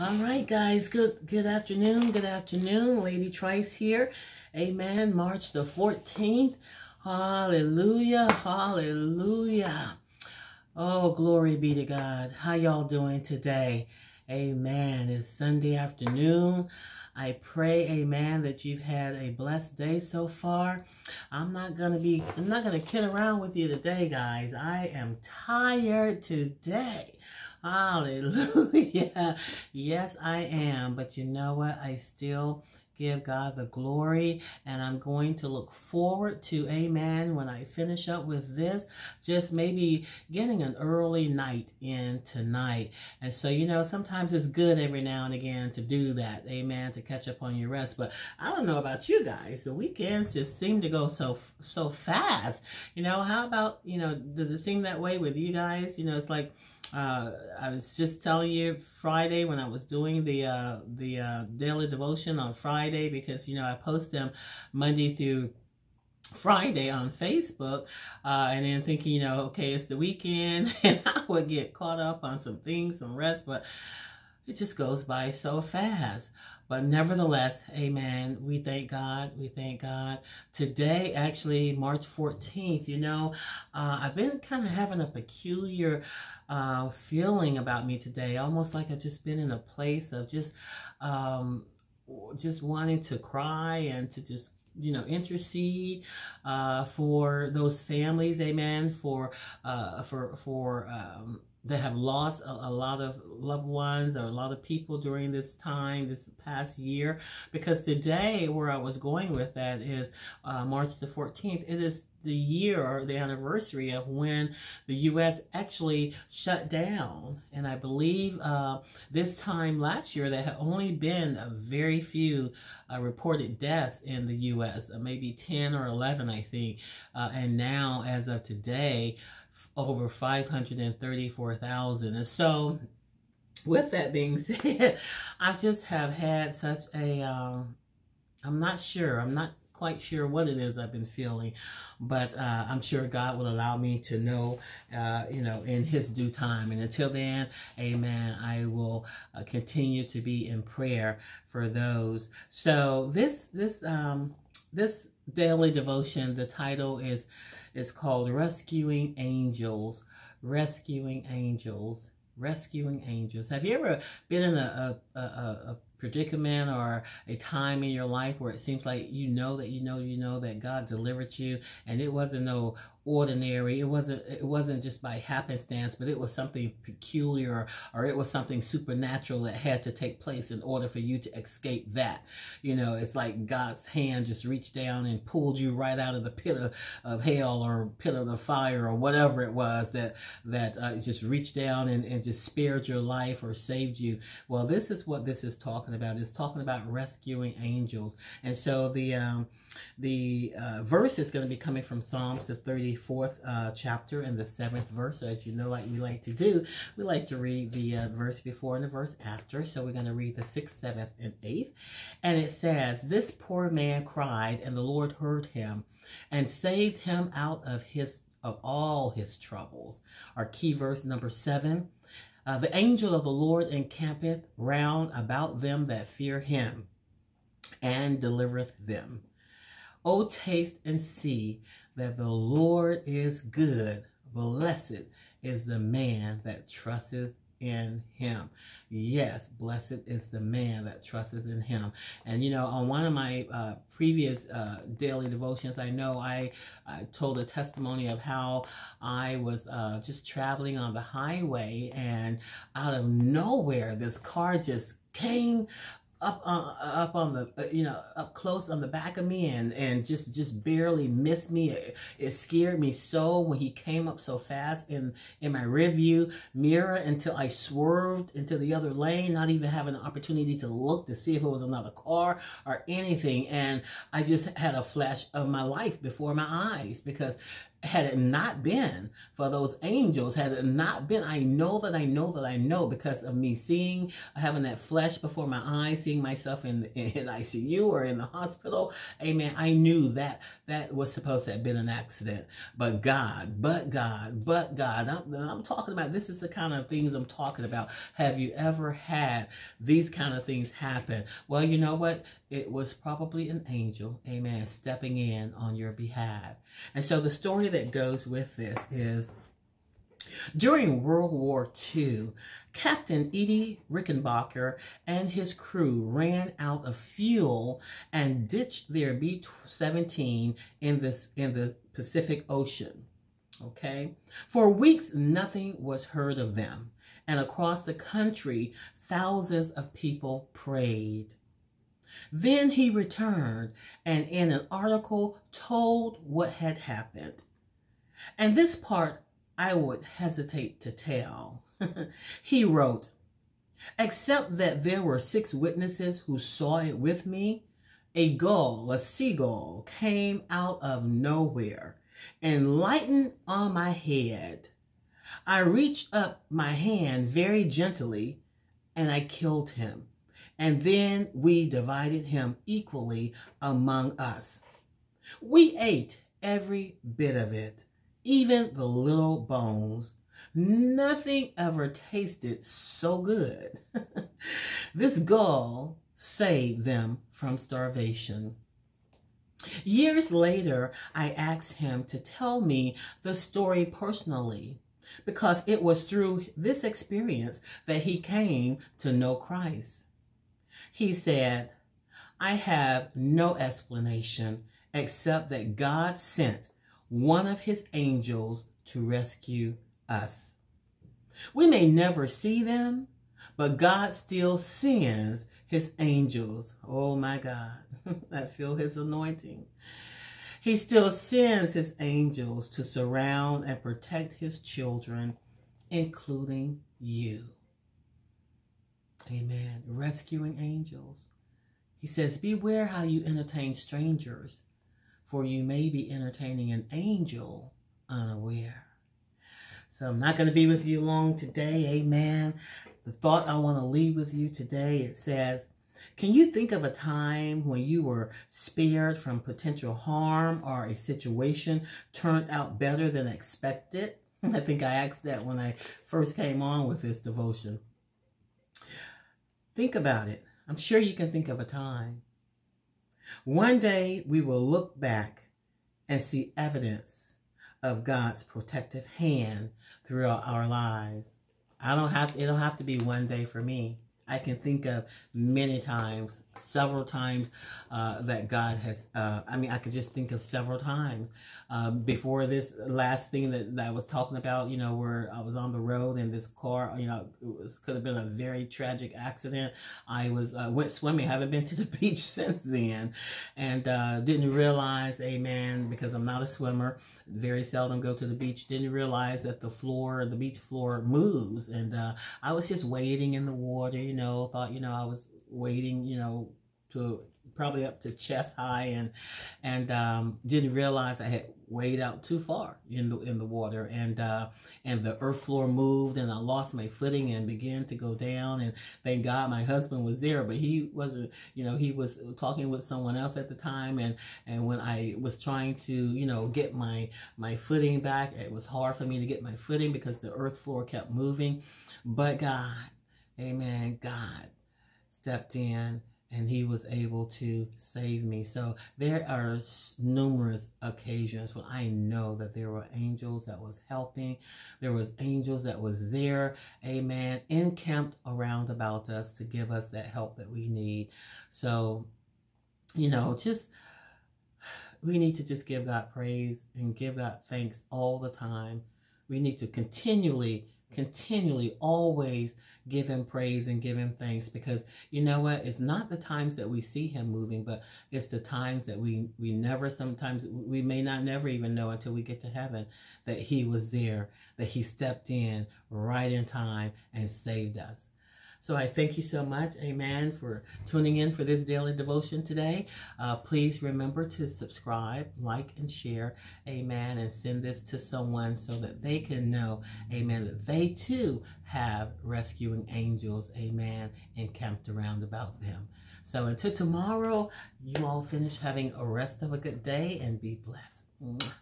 All right, guys. Good good afternoon. Good afternoon. Lady Trice here. Amen. March the 14th. Hallelujah. Hallelujah. Oh, glory be to God. How y'all doing today? Amen. It's Sunday afternoon. I pray, amen, that you've had a blessed day so far. I'm not going to be, I'm not going to kid around with you today, guys. I am tired today. Hallelujah. Yes, I am. But you know what? I still give God the glory. And I'm going to look forward to, amen, when I finish up with this, just maybe getting an early night in tonight. And so, you know, sometimes it's good every now and again to do that, amen, to catch up on your rest. But I don't know about you guys. The weekends just seem to go so, so fast. You know, how about, you know, does it seem that way with you guys? You know, it's like, uh, I was just telling you Friday when I was doing the uh, the uh, daily devotion on Friday because you know I post them Monday through Friday on Facebook, uh, and then thinking, you know, okay, it's the weekend, and I would get caught up on some things, some rest, but it just goes by so fast. But nevertheless, amen. We thank God. We thank God. Today, actually, March 14th, you know, uh, I've been kind of having a peculiar uh, feeling about me today, almost like I've just been in a place of just, um, just wanting to cry and to just you know intercede uh, for those families amen for uh, for for um, that have lost a, a, lot of loved ones or a lot of people during this time, this past year. Because today, where I was going with that is uh, March the 14th. It is the year or the anniversary of when the U.S. actually shut down. And I believe uh, this time last year, there had only been a very few uh, reported deaths in the U.S., uh, maybe 10 or 11, I think. Uh, and now, as of today, over 534,000. And so with that being said, I just have had such a, am um, not sure, I'm not quite sure what it is I've been feeling, but uh, I'm sure God will allow me to know, uh, you know, in his due time. And until then, amen, I will uh, continue to be in prayer for those. So this, this, um, this daily devotion, the title is it's called Rescuing Angels. Rescuing Angels. Rescuing Angels. Have you ever been in a, a, a, a predicament or a time in your life where it seems like you know that you know you know that God delivered you and it wasn't no ordinary it wasn't it wasn't just by happenstance but it was something peculiar or it was something supernatural that had to take place in order for you to escape that you know it's like god's hand just reached down and pulled you right out of the pit of, of hell or pit of the fire or whatever it was that that uh, just reached down and, and just spared your life or saved you well this is what this is talking about it's talking about rescuing angels and so the um the uh, verse is going to be coming from Psalms, the 34th uh, chapter and the 7th verse. as you know, like we like to do, we like to read the uh, verse before and the verse after. So we're going to read the 6th, 7th, and 8th. And it says, This poor man cried, and the Lord heard him and saved him out of his of all his troubles. Our key verse number 7. Uh, the angel of the Lord encampeth round about them that fear him and delivereth them. Oh, taste and see that the Lord is good. Blessed is the man that trusteth in him. Yes, blessed is the man that trusts in him. And you know, on one of my uh, previous uh, daily devotions, I know I, I, told a testimony of how I was uh, just traveling on the highway and out of nowhere, this car just came up on up on the uh, you know up close on the back of me and and just just barely missed me. It, it scared me so when he came up so fast in in my rearview mirror until I swerved into the other lane, not even having an opportunity to look to see if it was another car or anything. And I just had a flash of my life before my eyes because had it not been for those angels, had it not been, I know that I know that I know because of me seeing, having that flesh before my eyes, seeing myself in, in ICU or in the hospital. Amen. I knew that that was supposed to have been an accident, but God, but God, but God, I'm, I'm talking about, this is the kind of things I'm talking about. Have you ever had these kind of things happen? Well, you know what? It was probably an angel, amen, stepping in on your behalf. And so the story that goes with this is during World War II, Captain Edie Rickenbacker and his crew ran out of fuel and ditched their B-17 in, this, in the Pacific Ocean. Okay? For weeks, nothing was heard of them. And across the country, thousands of people prayed. Then he returned and in an article told what had happened. And this part I would hesitate to tell. he wrote, Except that there were six witnesses who saw it with me, a gull, a seagull, came out of nowhere and lightened on my head. I reached up my hand very gently and I killed him. And then we divided him equally among us. We ate every bit of it even the little bones. Nothing ever tasted so good. this gull saved them from starvation. Years later, I asked him to tell me the story personally because it was through this experience that he came to know Christ. He said, I have no explanation except that God sent one of his angels to rescue us. We may never see them, but God still sends his angels. Oh my God, I feel his anointing. He still sends his angels to surround and protect his children, including you. Amen. Rescuing angels. He says, beware how you entertain strangers for you may be entertaining an angel unaware. So I'm not going to be with you long today. Amen. The thought I want to leave with you today, it says, can you think of a time when you were spared from potential harm or a situation turned out better than expected? I think I asked that when I first came on with this devotion. Think about it. I'm sure you can think of a time. One day we will look back and see evidence of God's protective hand throughout our lives. I don't have, it don't have to be one day for me. I can think of many times several times uh, that God has, uh, I mean, I could just think of several times um, before this last thing that, that I was talking about, you know, where I was on the road and this car, you know, it could have been a very tragic accident. I was, uh, went swimming, haven't been to the beach since then and uh, didn't realize, amen, because I'm not a swimmer, very seldom go to the beach, didn't realize that the floor, the beach floor moves. And uh, I was just wading in the water, you know, thought, you know, I was Waiting, you know, to probably up to chest high and and um, didn't realize I had waded out too far in the in the water and uh, and the earth floor moved and I lost my footing and began to go down and thank God my husband was there but he wasn't you know he was talking with someone else at the time and and when I was trying to you know get my my footing back it was hard for me to get my footing because the earth floor kept moving but God amen God stepped in and he was able to save me. So there are numerous occasions when I know that there were angels that was helping. There was angels that was there, amen, encamped around about us to give us that help that we need. So, you know, just we need to just give that praise and give that thanks all the time. We need to continually continually always give him praise and give him thanks because you know what it's not the times that we see him moving but it's the times that we we never sometimes we may not never even know until we get to heaven that he was there that he stepped in right in time and saved us so I thank you so much, amen, for tuning in for this daily devotion today. Uh, please remember to subscribe, like, and share, amen, and send this to someone so that they can know, amen, that they too have rescuing angels, amen, encamped around about them. So until tomorrow, you all finish having a rest of a good day and be blessed.